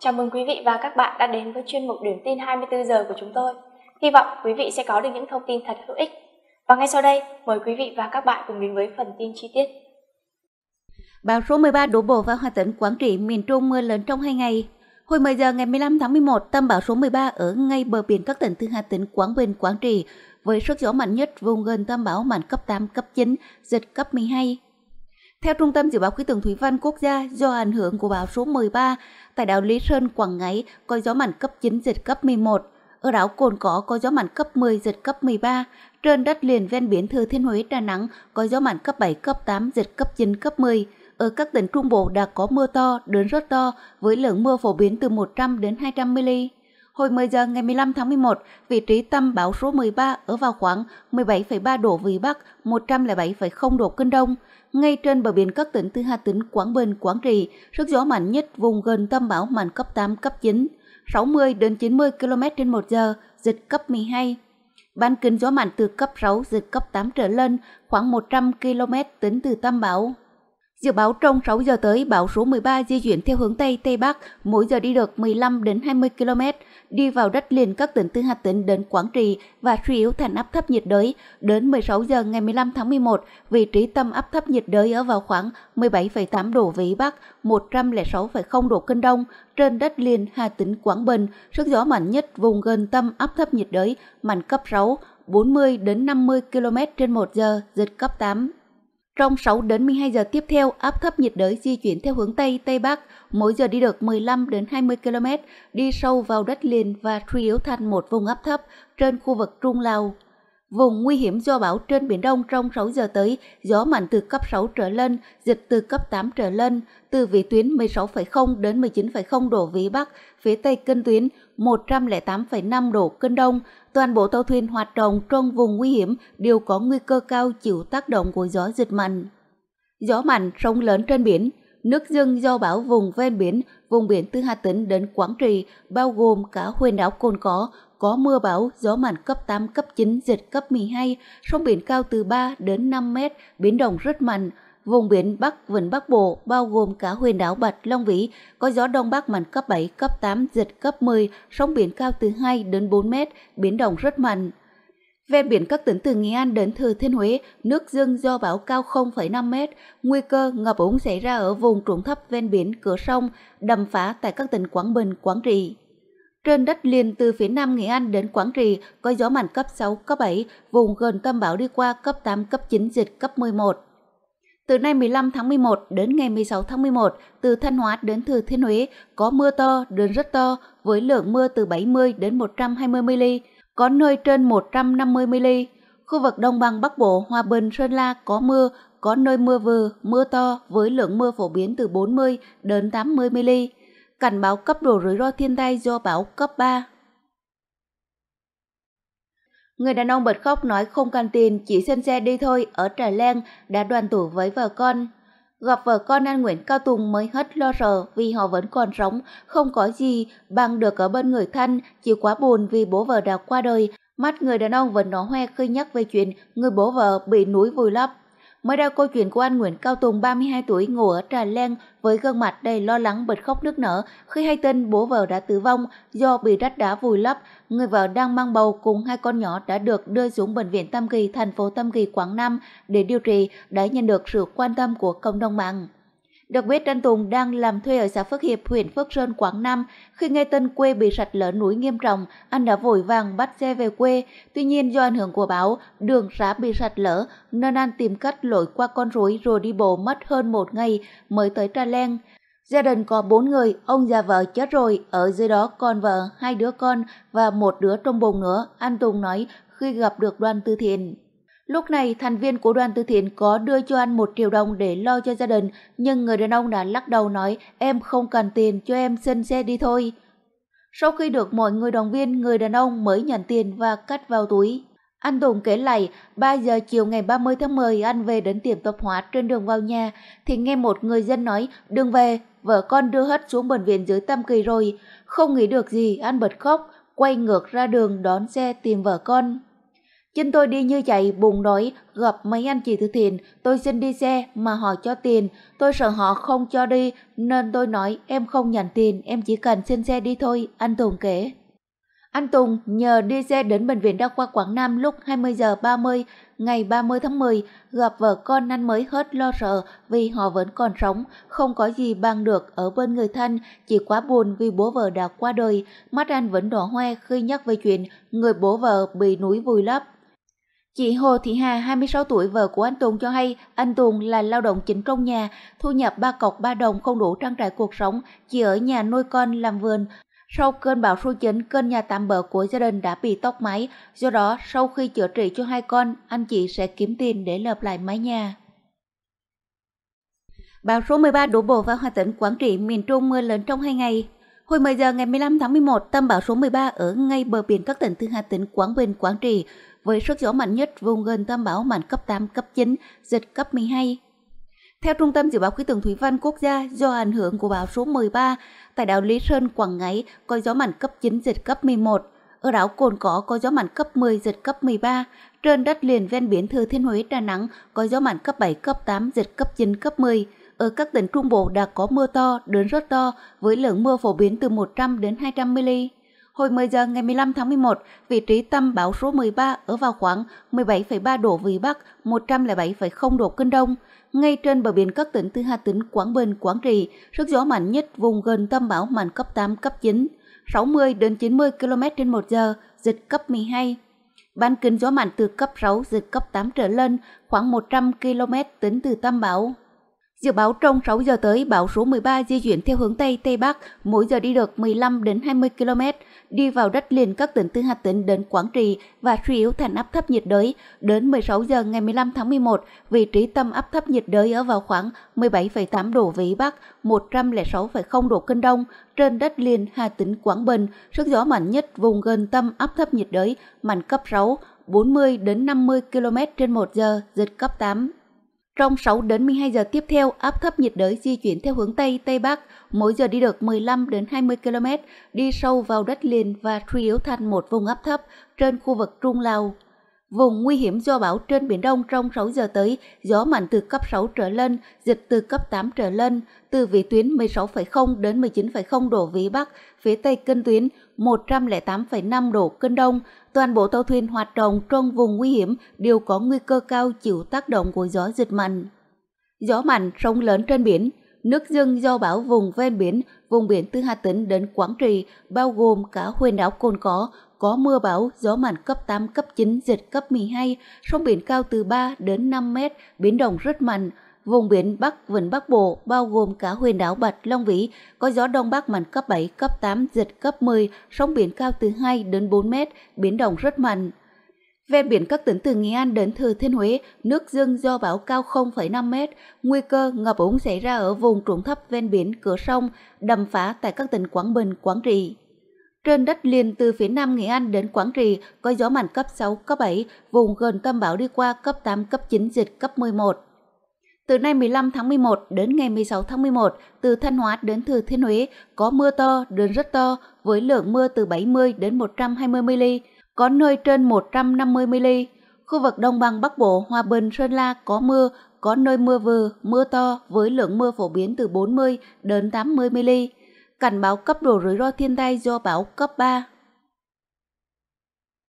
Chào mừng quý vị và các bạn đã đến với chuyên mục điểm tin 24 giờ của chúng tôi. Hy vọng quý vị sẽ có được những thông tin thật hữu ích. Và ngay sau đây, mời quý vị và các bạn cùng đến với phần tin chi tiết. Bão số 13 đổ bộ vào hòa tỉnh Quảng Trị, miền Trung mưa lớn trong hai ngày. Hồi 10 giờ ngày 15 tháng 11, tâm bão số 13 ở ngay bờ biển các tỉnh từ hai tỉnh Quảng Bình, Quảng Trị với sức gió mạnh nhất vùng gần tâm bão mạnh cấp 8, cấp 9, giật cấp 12, theo Trung tâm Dự báo Khí tượng Thủy văn Quốc gia, do ảnh hưởng của bão số 13, tại đảo Lý Sơn, Quảng Ngãi có gió mạnh cấp 9 giật cấp 11, ở đảo Cồn Cỏ có gió mạnh cấp 10 giật cấp 13, trên đất liền ven biển Thừa Thiên Huế, Đà Nẵng có gió mạnh cấp 7, cấp 8, giật cấp 9, cấp 10. Ở các tỉnh Trung Bộ đã có mưa to, đến rất to, với lượng mưa phổ biến từ 100 đến 200 mm. Hồi 10 giờ ngày 15 tháng 11, vị trí tâm bão số 13 ở vào khoảng 17,3 độ Vĩ Bắc, 107,0 độ Kinh Đông. Ngay trên bờ biển các tỉnh từ Hà Tĩnh, Quảng Bình, Quảng Trị, sức gió mạnh nhất vùng gần tâm bão mạnh cấp 8, cấp 9, 60 đến 90 km trên 1 giờ, giật cấp 12. Ban kính gió mạnh từ cấp 6, giật cấp 8 trở lên, khoảng 100 km tính từ tâm bão. Dự báo trong 6 giờ tới, bão số 13 di chuyển theo hướng Tây Tây Bắc, mỗi giờ đi được 15 đến 20 km, đi vào đất liền các tỉnh từ Hà Tĩnh đến Quảng Trị và suy yếu thành áp thấp nhiệt đới. Đến 16 giờ ngày 15 tháng 11, vị trí tâm áp thấp nhiệt đới ở vào khoảng 17,8 độ vĩ Bắc, 106,0 độ Kinh Đông, trên đất liền Hà Tĩnh Quảng Bình, sức gió mạnh nhất vùng gần tâm áp thấp nhiệt đới mạnh cấp 6, 40 đến 50 km trên 1 giờ, giật cấp 8, trong 6 đến 12 giờ tiếp theo, áp thấp nhiệt đới di chuyển theo hướng Tây Tây Bắc, mỗi giờ đi được 15 đến 20 km, đi sâu vào đất liền và suy yếu thành một vùng áp thấp trên khu vực Trung Lào Vùng nguy hiểm do bão trên Biển Đông trong 6 giờ tới, gió mạnh từ cấp 6 trở lên, giật từ cấp 8 trở lên, từ vĩ tuyến 16,0 đến 19,0 độ Vĩ Bắc, phía Tây kinh tuyến 108,5 độ Kinh Đông. Toàn bộ tàu thuyền hoạt động trong vùng nguy hiểm đều có nguy cơ cao chịu tác động của gió giật mạnh. Gió mạnh, sóng lớn trên biển, nước dâng do bão vùng ven biển, vùng biển từ Hà Tĩnh đến Quảng Trị, bao gồm cả huyện đảo Cồn Cỏ, có mưa bão, gió mạnh cấp 8, cấp 9, giật cấp 12, sóng biển cao từ 3 đến 5 mét, biến động rất mạnh. Vùng biển Bắc Vịnh Bắc Bộ bao gồm cả huyện đảo Bạch Long Vĩ có gió đông bắc mạnh cấp 7, cấp 8, giật cấp 10, sóng biển cao từ 2 đến 4 mét, biến động rất mạnh. Ven biển các tỉnh từ Nghệ An đến Thừa Thiên Huế, nước dâng do bão cao 0,5 m, nguy cơ ngập úng xảy ra ở vùng trũng thấp ven biển, cửa sông, đầm phá tại các tỉnh Quảng Bình, Quảng Trị. Trên đất liền từ phía Nam Nghệ An đến Quảng Trị có gió mạnh cấp 6, cấp 7, vùng gần tâm bão đi qua cấp 8, cấp 9, giật cấp 11. Từ nay 15 tháng 11 đến ngày 16 tháng 11, từ Thanh Hóa đến Thừa Thiên Huế có mưa to đến rất to với lượng mưa từ 70 đến 120 mm, có nơi trên 150 mm. Khu vực đồng Bằng Bắc Bộ, Hòa Bình, Sơn La có mưa, có nơi mưa vừa, mưa to với lượng mưa phổ biến từ 40 đến 80 mm cảnh báo cấp độ rủi ro thiên tai do bão cấp 3. Người đàn ông bật khóc nói không cần tiền, chỉ xin xe đi thôi, ở Trà leng đã đoàn tụ với vợ con. Gặp vợ con An Nguyễn Cao Tùng mới hết lo sợ vì họ vẫn còn sống, không có gì, bằng được ở bên người thân, chỉ quá buồn vì bố vợ đã qua đời. Mắt người đàn ông vẫn nó hoe khi nhắc về chuyện người bố vợ bị núi vùi lấp. Mới ra câu chuyện của anh Nguyễn Cao Tùng 32 tuổi ngủ ở Trà Leng với gương mặt đầy lo lắng bật khóc nước nở khi hay tin bố vợ đã tử vong do bị rách đá vùi lấp. Người vợ đang mang bầu cùng hai con nhỏ đã được đưa xuống bệnh viện Tam Kỳ, thành phố Tam Kỳ, Quảng Nam để điều trị đã nhận được sự quan tâm của cộng đồng mạng. Được biết Tân Tùng đang làm thuê ở xã Phước Hiệp, huyện Phước Sơn, Quảng Nam. Khi nghe tin quê bị sạt lở núi nghiêm trọng, anh đã vội vàng bắt xe về quê. Tuy nhiên do ảnh hưởng của bão, đường xá bị sạt lở nên anh tìm cách lội qua con rối rồi đi bộ mất hơn một ngày mới tới Trà Leng. Gia đình có bốn người, ông già vợ chết rồi, ở dưới đó còn vợ, hai đứa con và một đứa trong bụng nữa, anh Tùng nói khi gặp được đoàn từ thiện. Lúc này, thành viên của đoàn từ thiện có đưa cho anh một triệu đồng để lo cho gia đình, nhưng người đàn ông đã lắc đầu nói em không cần tiền cho em xin xe đi thôi. Sau khi được mọi người đồng viên, người đàn ông mới nhận tiền và cắt vào túi. Anh Tùng kể lại, 3 giờ chiều ngày 30 tháng 10 anh về đến tiệm tạp hóa trên đường vào nhà thì nghe một người dân nói đừng về, vợ con đưa hết xuống bệnh viện dưới tâm Kỳ rồi. Không nghĩ được gì, anh bật khóc, quay ngược ra đường đón xe tìm vợ con chính tôi đi như vậy buồn nổi, gặp mấy anh chị từ thiện, tôi xin đi xe mà họ cho tiền. Tôi sợ họ không cho đi nên tôi nói em không nhận tiền, em chỉ cần xin xe đi thôi, anh Tùng kể. Anh Tùng nhờ đi xe đến Bệnh viện Đa khoa Quảng Nam lúc 20 h 30 ngày 30 tháng 10, gặp vợ con anh mới hết lo sợ vì họ vẫn còn sống, không có gì bằng được ở bên người thân, chỉ quá buồn vì bố vợ đã qua đời. Mắt anh vẫn đỏ hoe khi nhắc về chuyện người bố vợ bị núi vùi lấp Chị Hồ Thị Hà, 26 tuổi, vợ của anh Tùng cho hay anh Tùng là lao động chính trong nhà, thu nhập ba cọc ba đồng không đủ trang trải cuộc sống, chỉ ở nhà nuôi con làm vườn. Sau cơn bão số 9, cơn nhà tạm bỡ của gia đình đã bị tốc máy, do đó sau khi chữa trị cho hai con, anh chị sẽ kiếm tiền để lợp lại mái nhà. Bão số 13 đổ bộ vào Hà Tĩnh, Quảng Trị, miền Trung mưa lớn trong hai ngày. Hồi 10 giờ ngày 15 tháng 11, tâm bão số 13 ở ngay bờ biển các tỉnh từ Hà Tĩnh, Quảng Bình, Quảng Trị với sức gió mạnh nhất vùng gần tâm bão mạnh cấp 8, cấp 9, giật cấp 12. Theo Trung tâm Dự báo Khí tượng Thủy văn Quốc gia, do ảnh hưởng của bão số 13, tại đảo Lý Sơn, Quảng Ngãi có gió mạnh cấp 9, giật cấp 11. Ở đảo Cồn Cỏ có gió mạnh cấp 10, giật cấp 13. Trên đất liền ven biển Thừa Thiên Huế, Đà Nẵng có gió mạnh cấp 7, cấp 8, giật cấp 9, cấp 10 ở các tỉnh Trung Bộ đã có mưa to đến rất to với lượng mưa phổ biến từ 100 đến 200 mm. Hồi 10 giờ ngày 15 tháng 11, vị trí tâm bão số 13 ở vào khoảng 17,3 độ Vĩ Bắc, 107,0 độ Kinh Đông. Ngay trên bờ biển các tỉnh từ Hà Tĩnh, Quảng Bình, Quảng Trị, sức gió mạnh nhất vùng gần tâm bão mạnh cấp 8, cấp 9, 60 đến 90 km trên 1 giờ, giật cấp 12. Ban kính gió mạnh từ cấp 6, giật cấp 8 trở lên, khoảng 100 km tính từ tâm bão. Dự báo trong 6 giờ tới, bão số 13 di chuyển theo hướng Tây Tây Bắc, mỗi giờ đi được 15 đến 20 km, đi vào đất liền các tỉnh từ Hà Tĩnh đến Quảng Trị và suy yếu thành áp thấp nhiệt đới. Đến 16 giờ ngày 15 tháng 11, vị trí tâm áp thấp nhiệt đới ở vào khoảng 17,8 độ vĩ Bắc, 106,0 độ Kinh Đông, trên đất liền Hà Tĩnh Quảng Bình, sức gió mạnh nhất vùng gần tâm áp thấp nhiệt đới mạnh cấp 6, 40 đến 50 km trên 1 giờ, giật cấp 8, trong 6 đến 12 giờ tiếp theo, áp thấp nhiệt đới di chuyển theo hướng Tây Tây Bắc, mỗi giờ đi được 15 đến 20 km, đi sâu vào đất liền và suy yếu thành một vùng áp thấp trên khu vực Trung Lào Vùng nguy hiểm do bão trên Biển Đông trong 6 giờ tới, gió mạnh từ cấp 6 trở lên, giật từ cấp 8 trở lên, từ vĩ tuyến 16,0 đến 19,0 độ Vĩ Bắc, phía Tây kinh tuyến 108,5 độ Kinh Đông. Toàn bộ tàu thuyền hoạt động trong vùng nguy hiểm đều có nguy cơ cao chịu tác động của gió giật mạnh. Gió mạnh, sóng lớn trên biển, nước dâng do bão vùng ven biển, vùng biển từ Hà Tĩnh đến Quảng Trị, bao gồm cả huyện đảo Cồn Cỏ, có mưa bão, gió mạnh cấp 8, cấp 9, giật cấp 12, sóng biển cao từ 3 đến 5 mét, biến động rất mạnh. Vùng biển Bắc Vịnh Bắc Bộ bao gồm cả huyện đảo Bạch Long Vĩ có gió đông bắc mạnh cấp 7, cấp 8, giật cấp 10, sóng biển cao từ 2 đến 4 mét, biến động rất mạnh. Ven biển các tỉnh từ Nghệ An đến Thừa Thiên Huế, nước dâng do bão cao 0,5 m, nguy cơ ngập úng xảy ra ở vùng trũng thấp ven biển, cửa sông, đầm phá tại các tỉnh Quảng Bình, Quảng Trị. Trên đất liền từ phía Nam Nghệ An đến Quảng Trị có gió mạnh cấp 6, cấp 7, vùng gần tâm bão đi qua cấp 8, cấp 9, giật cấp 11. Từ nay 15 tháng 11 đến ngày 16 tháng 11, từ Thanh Hóa đến Thừa Thiên Huế có mưa to đến rất to với lượng mưa từ 70 đến 120 mm, có nơi trên 150 mm. Khu vực đồng Bằng Bắc Bộ, Hòa Bình, Sơn La có mưa, có nơi mưa vừa, mưa to với lượng mưa phổ biến từ 40 đến 80 mm cảnh báo cấp độ rủi ro thiên tai do bão cấp 3.